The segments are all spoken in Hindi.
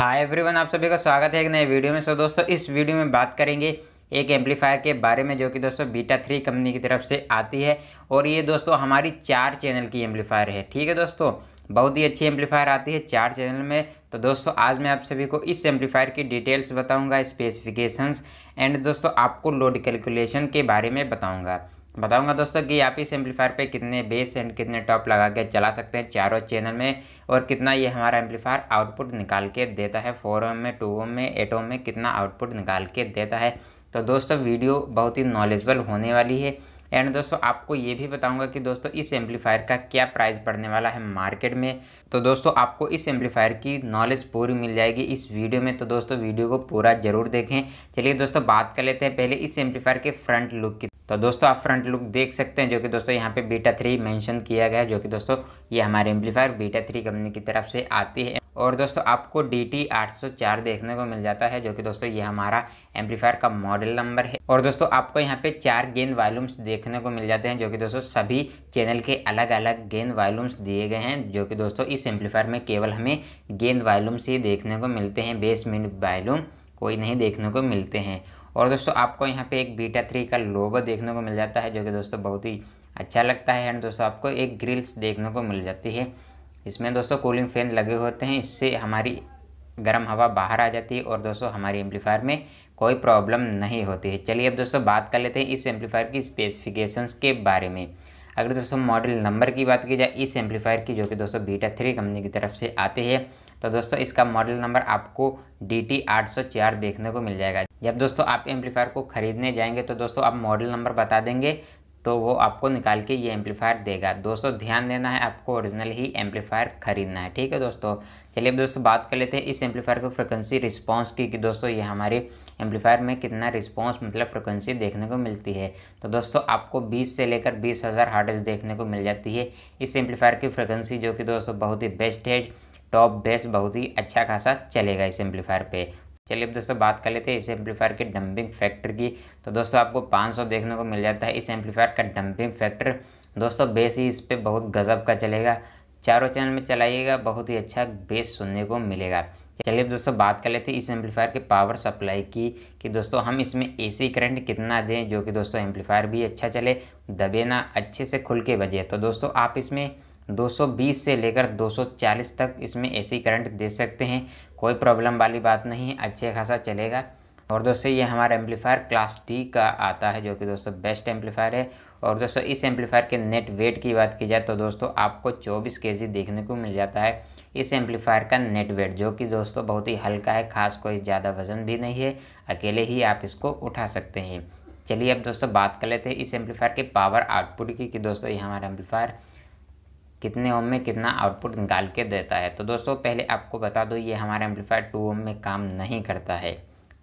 हाय एवरीवन आप सभी का स्वागत है एक नए वीडियो में सो दोस्तों इस वीडियो में बात करेंगे एक एम्पलीफायर के बारे में जो कि दोस्तों बीटा थ्री कंपनी की तरफ से आती है और ये दोस्तों हमारी चार चैनल की एम्पलीफायर है ठीक है दोस्तों बहुत ही अच्छी एम्पलीफायर आती है चार चैनल में तो दोस्तों आज मैं आप सभी को इस एम्पलीफायर की डिटेल्स बताऊँगा स्पेसिफिकेशंस एंड दोस्तों आपको लोड कैलकुलेशन के बारे में बताऊँगा बताऊंगा दोस्तों कि आप इस एम्पलीफायर पे कितने बेस एंड कितने टॉप लगा के चला सकते हैं चारों चैनल में और कितना ये हमारा एम्पलीफायर आउटपुट निकाल के देता है फोर ओम में टू ओम में एट ओम में कितना आउटपुट निकाल के देता है तो दोस्तों वीडियो बहुत ही नॉलेजबल होने वाली है एंड दोस्तों आपको ये भी बताऊंगा कि दोस्तों इस एम्पलीफायर का क्या प्राइस पड़ने वाला है मार्केट में तो दोस्तों आपको इस एम्पलीफायर की नॉलेज पूरी मिल जाएगी इस वीडियो में तो दोस्तों वीडियो को पूरा जरूर देखें चलिए दोस्तों बात कर लेते हैं पहले इस एम्पलीफायर के फ्रंट लुक की तो दोस्तों आप फ्रंट लुक देख सकते हैं जो कि दोस्तों यहाँ पे बीटा थ्री मेंशन किया गया है जो कि दोस्तों ये हमारे एम्पलीफायर बीटा थ्री कंपनी की तरफ से आती है और दोस्तों आपको डी टी आठ सौ चार देखने को मिल जाता है जो कि दोस्तों ये हमारा एम्पलीफायर का मॉडल नंबर है और दोस्तों आपको यहाँ पे चार गेंद वॉल्यूम्स देखने को मिल जाते हैं जो कि दोस्तों सभी चैनल के अलग अलग गेंद वॉल्यूम्स दिए गए हैं जो कि दोस्तों इस एम्पलीफायर में केवल हमें गेंद वॉल्यूम्स ही देखने को मिलते हैं बेस मिनट वॉल्यूम कोई नहीं देखने को मिलते हैं और दोस्तों आपको यहाँ पे एक बीटा थ्री का लोगो देखने को मिल जाता है जो कि दोस्तों बहुत ही अच्छा लगता है एंड दोस्तों आपको एक ग्रिल्स देखने को मिल जाती है इसमें दोस्तों कूलिंग फैन लगे होते हैं इससे हमारी गर्म हवा बाहर आ जाती है और दोस्तों हमारे एम्पलीफायर में कोई प्रॉब्लम नहीं होती है चलिए अब दोस्तों बात कर लेते हैं इस एम्पलीफायर की स्पेसिफिकेशंस के बारे में अगर दोस्तों मॉडल नंबर की बात की जाए इस एम्पलीफायर की जो कि दोस्तों बीटा थ्री कंपनी की तरफ से आते हैं तो दोस्तों इसका मॉडल नंबर आपको डी टी आठ सौ चार देखने को मिल जाएगा जब दोस्तों आप एम्पलीफायर को ख़रीदने जाएंगे तो दोस्तों आप मॉडल नंबर बता देंगे तो वो आपको निकाल के ये एम्पलीफायर देगा दोस्तों ध्यान देना है आपको ओरिजिनल ही एम्पलीफायर ख़रीदना है ठीक है दोस्तों चलिए अब दोस्तों बात कर लेते हैं इस एम्पलीफायर की फ्रिक्वेंसी रिस्पांस की कि दोस्तों ये हमारे एम्पलीफायर में कितना रिस्पांस मतलब फ्रिक्वेंसी देखने को मिलती है तो दोस्तों आपको बीस से लेकर बीस हज़ार हार्डस देखने को मिल जाती है इस एम्पलीफायर की फ्रिक्वेंसी जो कि दोस्तों बहुत ही बेस्ट है टॉप बेस्ट बहुत ही अच्छा खासा चलेगा इस एम्पलीफायर पे चलिए अब दोस्तों बात कर लेते हैं इस एम्पलीफायर के डंपिंग फैक्टर की तो दोस्तों आपको 500 देखने को मिल जाता है इस एम्पलीफायर का डंपिंग फैक्टर दोस्तों बेस ही इस पर बहुत गजब का चलेगा चारों चैनल में चलाइएगा बहुत ही अच्छा बेस सुनने को मिलेगा चलिए दोस्तों बात कर लेते हैं इस एम्पलीफायर के पावर सप्लाई की कि दोस्तों हम इसमें ए करंट कितना दें जो कि दोस्तों एम्पलीफायर भी अच्छा चले दबे ना अच्छे से खुल के बजे तो दोस्तों आप इसमें 220 से लेकर 240 तक इसमें एसी करंट दे सकते हैं कोई प्रॉब्लम वाली बात नहीं है अच्छे खासा चलेगा और दोस्तों ये हमारा एम्पलीफायर क्लास डी का आता है जो कि दोस्तों बेस्ट एम्पलीफायर है और दोस्तों इस एम्पलीफायर के नेट वेट की बात की जाए तो दोस्तों आपको 24 के देखने को मिल जाता है इस एम्पलीफायर का नेट वेट जो कि दोस्तों बहुत ही हल्का है खास कोई ज़्यादा वजन भी नहीं है अकेले ही आप इसको उठा सकते हैं चलिए अब दोस्तों बात कर लेते हैं इस एम्पलीफायर के पावर आउटपुट की कि दोस्तों ये हमारा एम्पलीफायर कितने ओम में कितना आउटपुट निकाल के देता है तो दोस्तों पहले आपको बता दो ये हमारा एम्पलीफायर टू ओम में काम नहीं करता है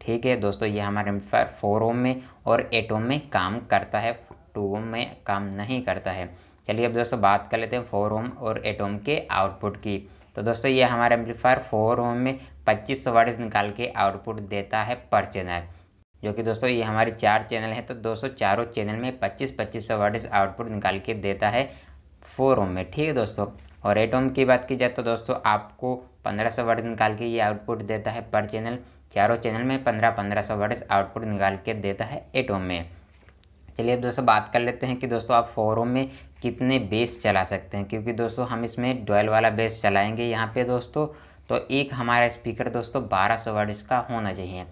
ठीक है दोस्तों ये हमारा एम्पलीफायर फोर ओम में और एट ओम में काम करता है टू ओम में काम नहीं करता है चलिए अब दोस्तों बात कर लेते हैं फोर ओम और एट ओम के आउटपुट की तो दोस्तों ये हमारा एम्पलीफायर फोर ओम में पच्चीस सौ निकाल के आउटपुट देता है पर चैनल जो कि दोस्तों ये हमारे चार चैनल हैं तो दोस्तों चारों चैनल में पच्चीस पच्चीस सौ वर्ड आउटपुट निकाल के देता है फोर ओम में ठीक है दोस्तों और एट ओम की बात की जाए तो दोस्तों आपको पंद्रह सौ वर्ड निकाल के ये आउटपुट देता है पर चैनल चारों चैनल में पंद्रह पंद्रह सौ वर्ड आउटपुट निकाल के देता है एट ओम में चलिए अब दोस्तों बात कर लेते हैं कि दोस्तों आप फोर ओम में कितने बेस चला सकते हैं क्योंकि दोस्तों हम इसमें डोयल वाला बेस चलाएँगे यहाँ पे दोस्तों तो एक हमारा स्पीकर दोस्तों बारह सौ वर्ड का होना चाहिए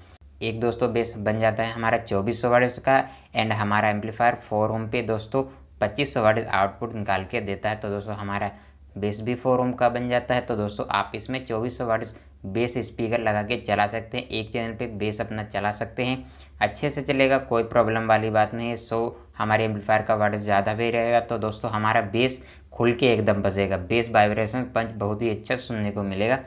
एक दोस्तों बेस बन जाता है हमारा चौबीस सौ वर्ड का एंड हमारा एम्पलीफायर फोर ओम पे दोस्तों पच्चीस सौ वाट आउटपुट निकाल के देता है तो दोस्तों हमारा बेस भी फोर ओम का बन जाता है तो दोस्तों आप इसमें चौबीस सौ वाट बेस स्पीकर लगा के चला सकते हैं एक चैनल पे बेस अपना चला सकते हैं अच्छे से चलेगा कोई प्रॉब्लम वाली बात नहीं है सो हमारे एम्पलीफायर का वाट ज़्यादा भी रहेगा तो दोस्तों हमारा बेस खुल के एकदम बजेगा बेस वाइब्रेशन पंच बहुत ही अच्छा सुनने को मिलेगा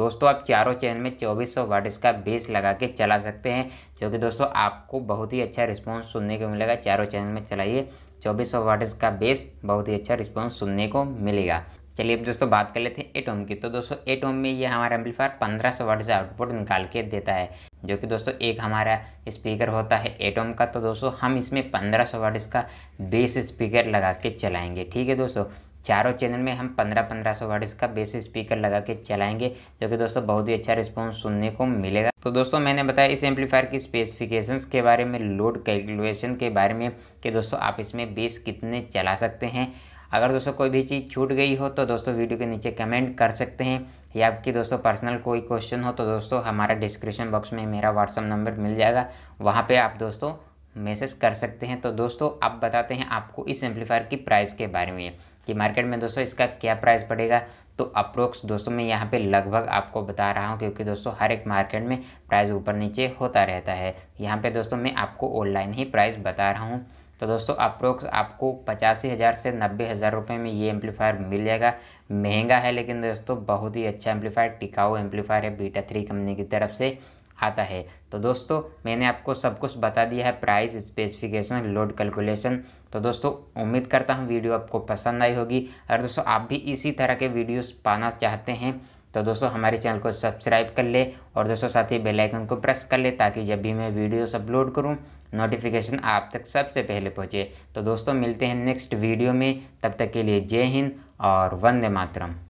दोस्तों आप चारों चैनल में 2400 सौ वर्ड्स का बेस लगा के चला सकते हैं जो कि दोस्तों आपको बहुत ही अच्छा रिस्पॉन्स सुनने को मिलेगा चारों चैनल में चलाइए चौबीस सौ वाटस का बेस बहुत ही अच्छा रिस्पॉन्स सुनने को मिलेगा चलिए अब दोस्तों बात कर लेते हैं एट ओम की तो दोस्तों एट ओम में ये हमारा एम्पलीफायर पंद्रह सौ वाट से आउटपुट निकाल के देता है जो कि दोस्तों एक हमारा स्पीकर होता है एट ओम का तो दोस्तों हम इसमें पंद्रह सौ वाट का बेस स्पीकर लगा के चलाएंगे ठीक है दोस्तों चारों चैनल में हम पंद्रह पंद्रह सौ वर्ड्स का बेस स्पीकर लगा के चलाएंगे जो कि दोस्तों बहुत ही अच्छा रिस्पॉन्स सुनने को मिलेगा तो दोस्तों मैंने बताया इस एम्पलीफायर की स्पेसिफिकेशंस के बारे में लोड कैलकुलेशन के बारे में कि दोस्तों आप इसमें बेस कितने चला सकते हैं अगर दोस्तों कोई भी चीज़ छूट गई हो तो दोस्तों वीडियो के नीचे कमेंट कर सकते हैं या आपकी दोस्तों पर्सनल कोई क्वेश्चन हो तो दोस्तों हमारा डिस्क्रिप्शन बॉक्स में मेरा व्हाट्सअप नंबर मिल जाएगा वहाँ पे आप दोस्तों मैसेज कर सकते हैं तो दोस्तों आप बताते हैं आपको इस एम्पलीफायर की प्राइस के बारे में कि मार्केट में दोस्तों इसका क्या प्राइस पड़ेगा तो अप्रोक्स दोस्तों मैं यहाँ पे लगभग आपको बता रहा हूँ क्योंकि दोस्तों हर एक मार्केट में प्राइस ऊपर नीचे होता रहता है यहाँ पे दोस्तों मैं आपको ऑनलाइन ही प्राइस बता रहा हूँ तो दोस्तों अप्रोक्स आपको पचासी हज़ार से नब्बे हज़ार रुपये में ये एम्पलीफायर मिल जाएगा महंगा है लेकिन दोस्तों बहुत ही अच्छा एम्पलीफायर टिकाऊ एम्पलीफायर है बीटा थ्री कंपनी की तरफ से आता है तो दोस्तों मैंने आपको सब कुछ बता दिया है प्राइस स्पेसिफिकेशन लोड कैलकुलेशन तो दोस्तों उम्मीद करता हूँ वीडियो आपको पसंद आई होगी अगर दोस्तों आप भी इसी तरह के वीडियोस पाना चाहते हैं तो दोस्तों हमारे चैनल को सब्सक्राइब कर ले और दोस्तों साथ ही बेल आइकन को प्रेस कर ले ताकि जब भी मैं वीडियोस अपलोड करूँ नोटिफिकेशन आप तक सबसे पहले पहुँचे तो दोस्तों मिलते हैं नेक्स्ट वीडियो में तब तक के लिए जय हिंद और वंदे मातरम